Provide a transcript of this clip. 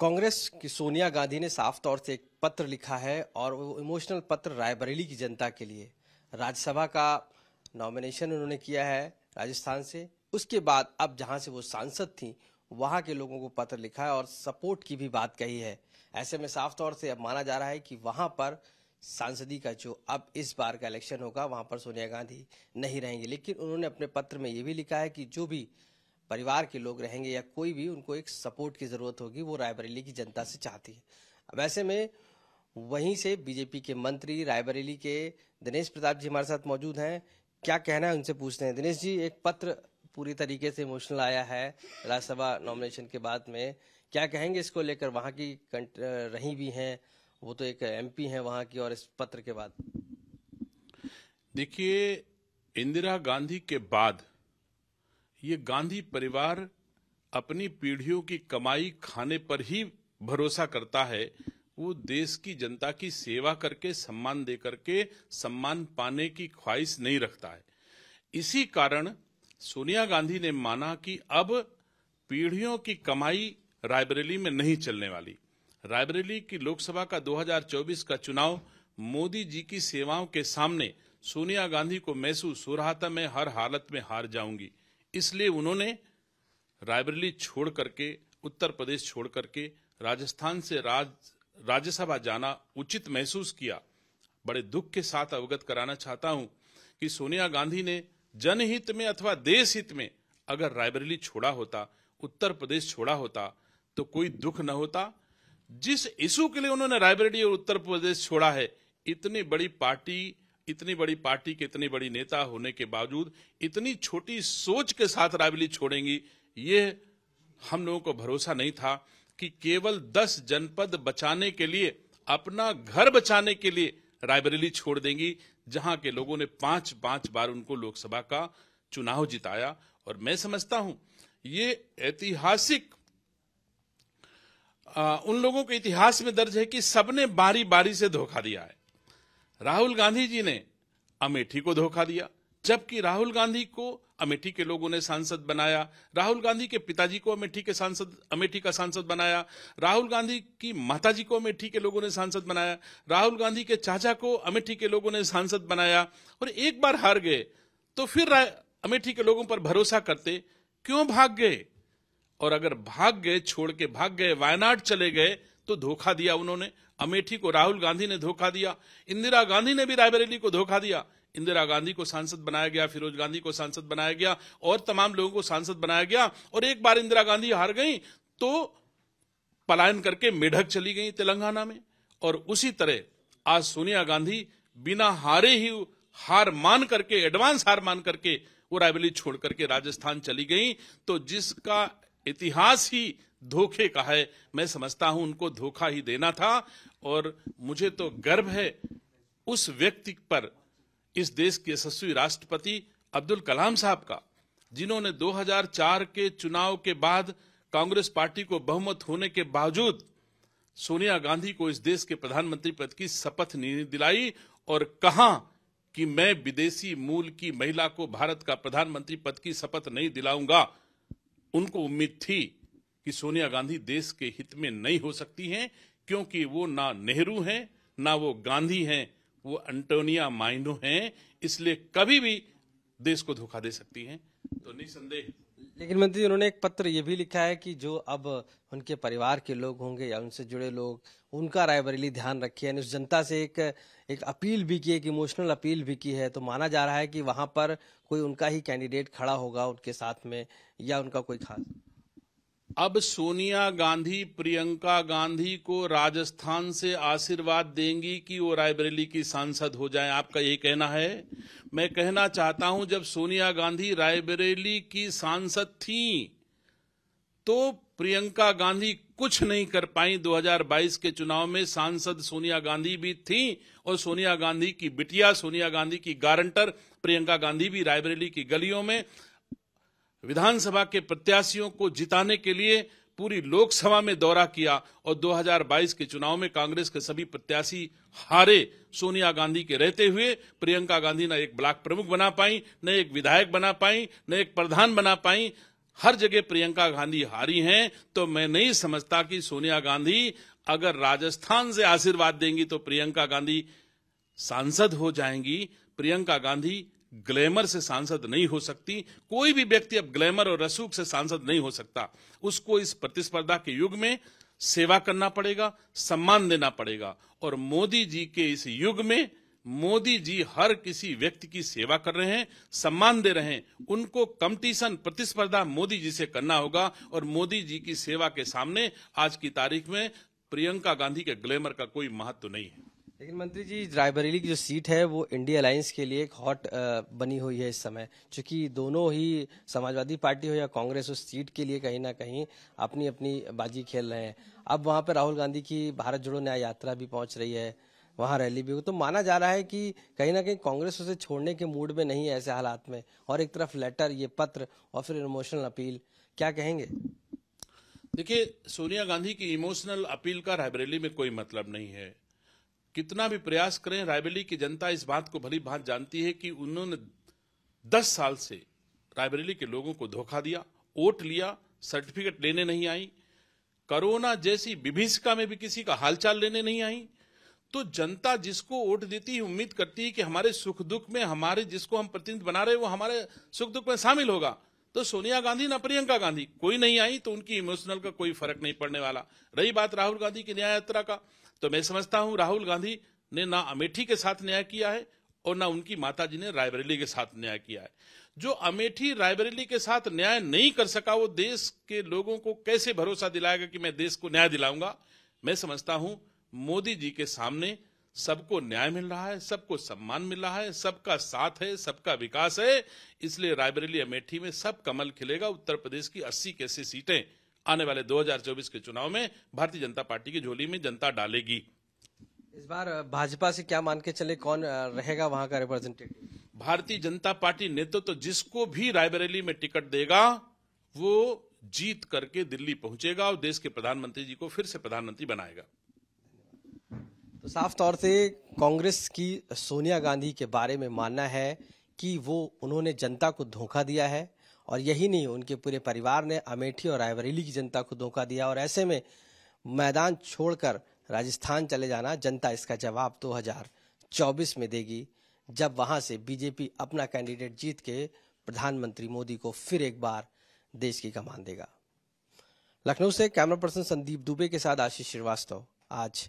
कांग्रेस की सोनिया गांधी ने साफ तौर से एक पत्र लिखा है और वो इमोशनल पत्र रायबरेली की जनता के लिए राज्यसभा का नॉमिनेशन उन्होंने किया है राजस्थान से उसके बाद अब जहां से वो सांसद थी वहां के लोगों को पत्र लिखा है और सपोर्ट की भी बात कही है ऐसे में साफ तौर से अब माना जा रहा है कि वहां पर सांसदी का जो अब इस बार का इलेक्शन होगा वहां पर सोनिया गांधी नहीं रहेंगी लेकिन उन्होंने अपने पत्र में ये भी लिखा है कि जो भी परिवार के लोग रहेंगे या कोई भी उनको एक सपोर्ट की जरूरत होगी वो रायबरेली की जनता से चाहती है अब ऐसे में वहीं से बीजेपी के मंत्री रायबरेली के दिनेश प्रताप जी हमारे साथ मौजूद हैं क्या कहना है उनसे पूछते हैं दिनेश जी एक पत्र पूरी तरीके से इमोशनल आया है राज्यसभा नॉमिनेशन के बाद में क्या कहेंगे इसको लेकर वहाँ की रही भी हैं वो तो एक एमपी हैं वहाँ की और इस पत्र के बाद देखिए इंदिरा गांधी के बाद ये गांधी परिवार अपनी पीढ़ियों की कमाई खाने पर ही भरोसा करता है वो देश की जनता की सेवा करके सम्मान दे करके सम्मान पाने की ख्वाहिश नहीं रखता है इसी कारण सोनिया गांधी ने माना कि अब पीढ़ियों की कमाई रायबरेली में नहीं चलने वाली रायबरेली की लोकसभा का 2024 का चुनाव मोदी जी की सेवाओं के सामने सोनिया गांधी को महसूस हो रहा था मैं हर हालत में हार जाऊंगी इसलिए उन्होंने रायबरेली छोड़ करके उत्तर प्रदेश छोड़ करके राजस्थान से राज राज्यसभा जाना उचित महसूस किया बड़े दुख के साथ अवगत कराना चाहता हूं कि सोनिया गांधी ने जनहित में अथवा देश हित में अगर रायबरेली छोड़ा होता उत्तर प्रदेश छोड़ा होता तो कोई दुख न होता जिस इशू के लिए उन्होंने रायबरेली और उत्तर प्रदेश छोड़ा है इतनी बड़ी पार्टी इतनी बड़ी पार्टी के इतनी बड़ी नेता होने के बावजूद इतनी छोटी सोच के साथ रायबरेली छोड़ेंगी ये हम लोगों को भरोसा नहीं था कि केवल 10 जनपद बचाने के लिए अपना घर बचाने के लिए रायबरेली छोड़ देंगी जहां के लोगों ने पांच पांच बार उनको लोकसभा का चुनाव जिताया और मैं समझता हूं ये ऐतिहासिक उन लोगों के इतिहास में दर्ज है कि सबने बारी बारी से धोखा दिया है राहुल गांधी जी ने अमेठी को धोखा दिया जबकि राहुल गांधी को अमेठी के लोगों ने सांसद बनाया राहुल गांधी के पिताजी को अमेठी के सांसद अमेठी का सांसद बनाया राहुल गांधी की माताजी को अमेठी के लोगों ने सांसद बनाया राहुल गांधी के चाचा को अमेठी के लोगों ने सांसद बनाया और एक बार हार गए तो फिर अमेठी के लोगों पर भरोसा करते क्यों भाग गए और अगर भाग गए छोड़ के भाग गए वायनाड चले गए तो धोखा दिया उन्होंने अमेठी को राहुल गांधी ने धोखा दिया इंदिरा गांधी ने भी रायबरेली को धोखा दिया इंदिरा गांधी को सांसद बनाया गया फिरोज गांधी को सांसद बनाया गया और तमाम लोगों को सांसद बनाया गया और एक बार इंदिरा गांधी हार गई तो पलायन करके मेढक चली गई तेलंगाना में और उसी तरह आज सोनिया गांधी बिना हारे ही हार मान करके एडवांस हार मान करके वो रायबरेली छोड़ करके राजस्थान चली गई तो जिसका इतिहास ही धोखे का है मैं समझता हूं उनको धोखा ही देना था और मुझे तो गर्व है उस व्यक्ति पर इस देश के यशस्वी राष्ट्रपति अब्दुल कलाम साहब का जिन्होंने 2004 के चुनाव के बाद कांग्रेस पार्टी को बहुमत होने के बावजूद सोनिया गांधी को इस देश के प्रधानमंत्री पद की शपथ नहीं दिलाई और कहा कि मैं विदेशी मूल की महिला को भारत का प्रधानमंत्री पद की शपथ नहीं दिलाऊंगा उनको उम्मीद थी कि सोनिया गांधी देश के हित में नहीं हो सकती हैं क्योंकि वो ना नेहरू हैं ना वो गांधी हैं वो एंटोनिया माइनो हैं इसलिए कभी भी देश को धोखा दे सकती हैं तो निसंदेह लेकिन मंत्री उन्होंने एक पत्र ये भी लिखा है कि जो अब उनके परिवार के लोग होंगे या उनसे जुड़े लोग उनका रायबरेली ध्यान रखिए उस जनता से एक एक अपील भी की एक इमोशनल अपील भी की है तो माना जा रहा है कि वहां पर कोई उनका ही कैंडिडेट खड़ा होगा उनके साथ में या उनका कोई खास अब सोनिया गांधी प्रियंका गांधी को राजस्थान से आशीर्वाद देंगी कि वो रायबरेली की सांसद हो जाए आपका ये कहना है मैं कहना चाहता हूं जब सोनिया गांधी रायबरेली की सांसद थी तो प्रियंका गांधी कुछ नहीं कर पाई 2022 के चुनाव में सांसद सोनिया गांधी भी थी और सोनिया गांधी की बिटिया सोनिया गांधी की गारंटर प्रियंका गांधी भी रायबरेली की गलियों में विधानसभा के प्रत्याशियों को जिताने के लिए पूरी लोकसभा में दौरा किया और 2022 के चुनाव में कांग्रेस के सभी प्रत्याशी हारे सोनिया गांधी के रहते हुए प्रियंका गांधी न एक ब्लॉक प्रमुख बना पाई न एक विधायक बना पाई न एक प्रधान बना पाई हर जगह प्रियंका गांधी हारी हैं तो मैं नहीं समझता कि सोनिया गांधी अगर राजस्थान से आशीर्वाद देंगी तो प्रियंका गांधी सांसद हो जाएंगी प्रियंका गांधी ग्लैमर से सांसद नहीं हो सकती कोई भी व्यक्ति अब ग्लैमर और रसूख से सांसद नहीं हो सकता उसको इस प्रतिस्पर्धा के युग में सेवा करना पड़ेगा सम्मान देना पड़ेगा और मोदी जी के इस युग में मोदी जी हर किसी व्यक्ति की सेवा कर रहे हैं सम्मान दे रहे हैं उनको कंपटीशन प्रतिस्पर्धा मोदी जी से करना होगा और मोदी जी की सेवा के सामने आज की तारीख में प्रियंका गांधी के ग्लैमर का कोई महत्व नहीं है लेकिन मंत्री जी रायबरेली की जो सीट है वो इंडिया अलायंस के लिए एक हॉट बनी हुई है इस समय चूंकि दोनों ही समाजवादी पार्टी हो या कांग्रेस उस सीट के लिए कहीं ना कहीं अपनी अपनी बाजी खेल रहे हैं अब वहां पर राहुल गांधी की भारत जोड़ो न्याय यात्रा भी पहुंच रही है वहां रैली भी हो तो माना जा रहा है कि कहीं ना कहीं कांग्रेस उसे छोड़ने के मूड में नहीं है ऐसे हालात में और एक तरफ लेटर ये पत्र और फिर इमोशनल अपील क्या कहेंगे देखिए सोनिया गांधी की इमोशनल अपील का रायबरेली में कोई मतलब नहीं है कितना भी प्रयास करें रायबरेली की जनता इस बात को भली भांत जानती है कि उन्होंने दस साल से रायबरेली के लोगों को धोखा दिया वोट लिया सर्टिफिकेट लेने नहीं आई कोरोना जैसी विभिषिका में भी किसी का हालचाल लेने नहीं आई तो जनता जिसको वोट देती है उम्मीद करती है कि हमारे सुख दुख में हमारे जिसको हम प्रतिनिधि बना रहे वो हमारे सुख दुख में शामिल होगा तो सोनिया गांधी ना प्रियंका गांधी कोई नहीं आई तो उनकी इमोशनल का कोई फर्क नहीं पड़ने वाला रही बात राहुल गांधी की न्याय यात्रा का तो मैं समझता हूं राहुल गांधी ने ना अमेठी के साथ न्याय किया है और ना उनकी माता जी ने रायबरेली के साथ न्याय किया है जो अमेठी रायबरेली के साथ न्याय नहीं कर सका वो देश के लोगों को कैसे भरोसा दिलाएगा कि मैं देश को न्याय दिलाऊंगा मैं समझता हूं मोदी जी के सामने सबको न्याय मिल रहा है सबको सम्मान मिल रहा है सबका साथ है सबका विकास है इसलिए रायबरेली अमेठी में सब कमल खिलेगा उत्तर प्रदेश की अस्सी कैसे सीटें आने वाले 2024 के चुनाव में भारतीय जनता पार्टी की झोली में जनता डालेगी इस बार भाजपा से क्या मान के चले कौन रहेगा वहां का रिप्रेजेंटेटिव भारतीय जनता पार्टी नेतृत्व तो जिसको भी रायबरेली में टिकट देगा वो जीत करके दिल्ली पहुंचेगा और देश के प्रधानमंत्री जी को फिर से प्रधानमंत्री बनाएगा तो साफ तौर से कांग्रेस की सोनिया गांधी के बारे में मानना है कि वो उन्होंने जनता को धोखा दिया है और यही नहीं उनके पूरे परिवार ने अमेठी और रायबरेली की जनता को धोखा दिया और ऐसे में मैदान छोड़कर राजस्थान चले जाना जनता इसका जवाब 2024 में देगी जब वहां से बीजेपी अपना कैंडिडेट जीत के प्रधानमंत्री मोदी को फिर एक बार देश की कमान देगा लखनऊ से कैमरा पर्सन संदीप दुबे के साथ आशीष श्रीवास्तव आज